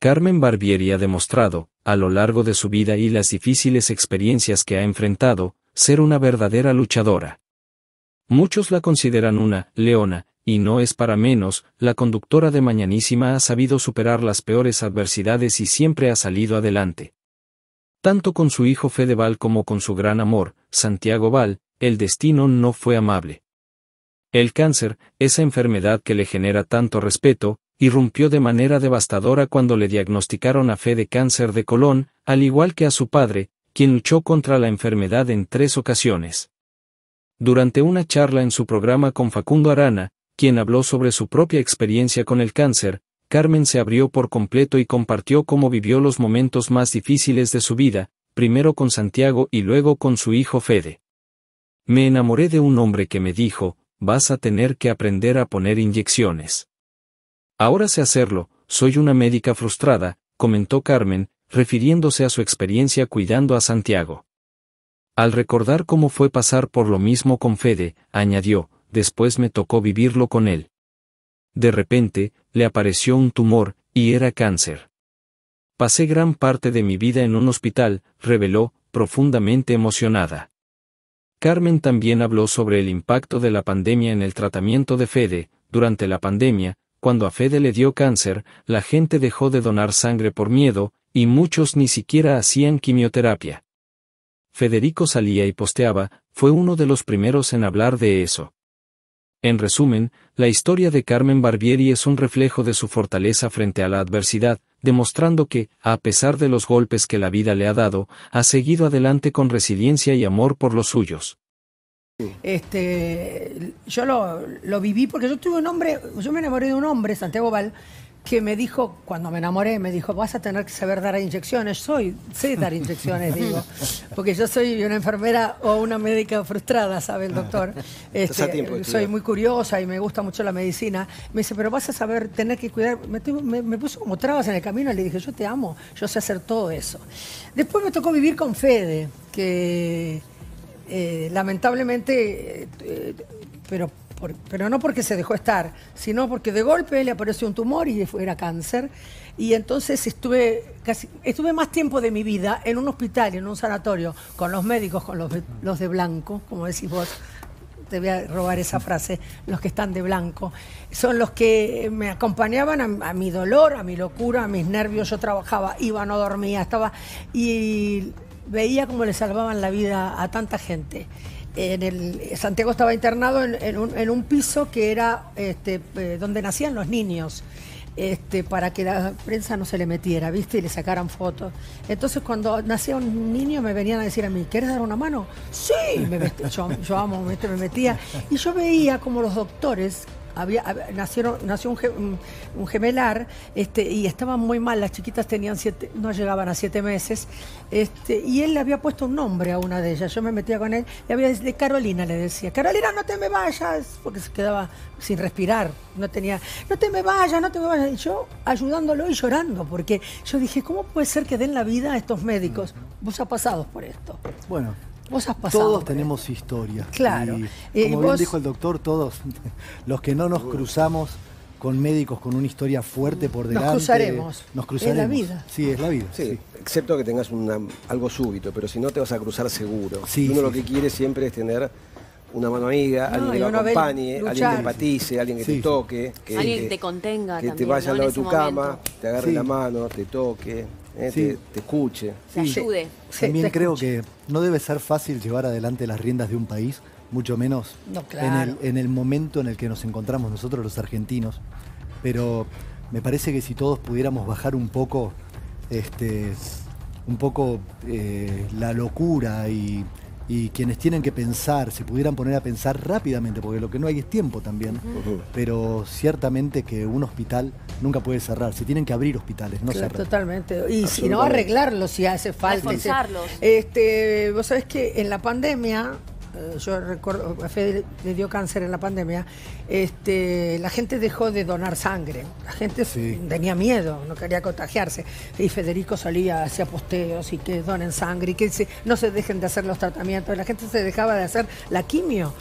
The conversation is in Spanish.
Carmen Barbieri ha demostrado, a lo largo de su vida y las difíciles experiencias que ha enfrentado, ser una verdadera luchadora. Muchos la consideran una leona, y no es para menos, la conductora de Mañanísima ha sabido superar las peores adversidades y siempre ha salido adelante. Tanto con su hijo Fedeval como con su gran amor, Santiago Val, el destino no fue amable. El cáncer, esa enfermedad que le genera tanto respeto, irrumpió de manera devastadora cuando le diagnosticaron a Fede cáncer de colon, al igual que a su padre, quien luchó contra la enfermedad en tres ocasiones. Durante una charla en su programa con Facundo Arana, quien habló sobre su propia experiencia con el cáncer, Carmen se abrió por completo y compartió cómo vivió los momentos más difíciles de su vida, primero con Santiago y luego con su hijo Fede. Me enamoré de un hombre que me dijo, vas a tener que aprender a poner inyecciones. Ahora sé hacerlo, soy una médica frustrada, comentó Carmen, refiriéndose a su experiencia cuidando a Santiago. Al recordar cómo fue pasar por lo mismo con Fede, añadió, después me tocó vivirlo con él. De repente, le apareció un tumor, y era cáncer. Pasé gran parte de mi vida en un hospital, reveló, profundamente emocionada. Carmen también habló sobre el impacto de la pandemia en el tratamiento de Fede, durante la pandemia, cuando a Fede le dio cáncer, la gente dejó de donar sangre por miedo, y muchos ni siquiera hacían quimioterapia. Federico salía y posteaba, fue uno de los primeros en hablar de eso. En resumen, la historia de Carmen Barbieri es un reflejo de su fortaleza frente a la adversidad, demostrando que, a pesar de los golpes que la vida le ha dado, ha seguido adelante con resiliencia y amor por los suyos. Este, yo lo, viví porque yo tuve un hombre, yo me enamoré de un hombre, Santiago Val, que me dijo, cuando me enamoré, me dijo, vas a tener que saber dar inyecciones. Soy, sé dar inyecciones, digo, porque yo soy una enfermera o una médica frustrada, ¿sabe el doctor? Este, soy muy curiosa y me gusta mucho la medicina. Me dice, pero vas a saber tener que cuidar. me puso como trabas en el camino y le dije, yo te amo, yo sé hacer todo eso. Después me tocó vivir con Fede, que eh, lamentablemente, eh, pero, pero no porque se dejó estar, sino porque de golpe le apareció un tumor y era cáncer. Y entonces estuve casi, estuve más tiempo de mi vida en un hospital, en un sanatorio, con los médicos, con los, de blanco, como decís vos, te voy a robar esa frase, los que están de blanco, son los que me acompañaban a, mi dolor, a mi locura, a mis nervios, yo trabajaba, iba, no dormía, estaba, y veía cómo le salvaban la vida a tanta gente. En el, Santiago estaba internado en, un, piso que era este, eh, donde nacían los niños. Este, para que la prensa no se le metiera, ¿viste? Y le sacaran fotos. Entonces, cuando nacía un niño, me venían a decir a mí, ¿quieres dar una mano? Sí, me yo, yo, amo, me metía. Y yo veía como los doctores nacieron, nació un, gemelar este, y estaban muy mal, las chiquitas tenían siete, no llegaban a siete meses, este, y él le había puesto un nombre a una de ellas, yo me metía con él, y había Carolina le decía, Carolina, no te me vayas, porque se quedaba sin respirar, no tenía, no te me vayas, no te me vayas, y yo ayudándolo y llorando, porque yo dije, ¿cómo puede ser que den la vida a estos médicos? Vos ha pasado por esto. Bueno, todos tenemos historias Claro. Y, eh, como bien dijo el doctor, todos los que no nos cruzamos con médicos con una historia fuerte por delante. Nos cruzaremos. Nos cruzaremos. Es la vida. Sí, es la vida. Sí, excepto que tengas algo súbito, pero si no te vas a cruzar seguro. Sí, uno lo que quiere siempre es tener una mano amiga, alguien que lo acompañe, alguien que empatice, alguien que te toque. Que, alguien te contenga Que te vaya al lado de tu cama, te agarre la mano, te toque. Eh, te, escuche. Te ayude. También creo que no debe ser fácil llevar adelante las riendas de un país, mucho menos en, el, momento en el que nos encontramos nosotros los argentinos. Pero me parece que si todos pudiéramos bajar un poco, este, un poco eh, la locura y y quienes tienen que pensar, se pudieran poner a pensar rápidamente, porque lo que no hay es tiempo también, pero ciertamente que un hospital nunca puede cerrar, se tienen que abrir hospitales, no cerrar. Totalmente, y si no arreglarlos si hace falta. Este, vos sabés que en la pandemia eh, yo recuerdo, a Fede le dio cáncer en la pandemia, este, la gente dejó de donar sangre. La gente tenía miedo, no quería contagiarse. Y Federico salía, hacía posteos y que donen sangre y que no se dejen de hacer los tratamientos. La gente se dejaba de hacer la quimio.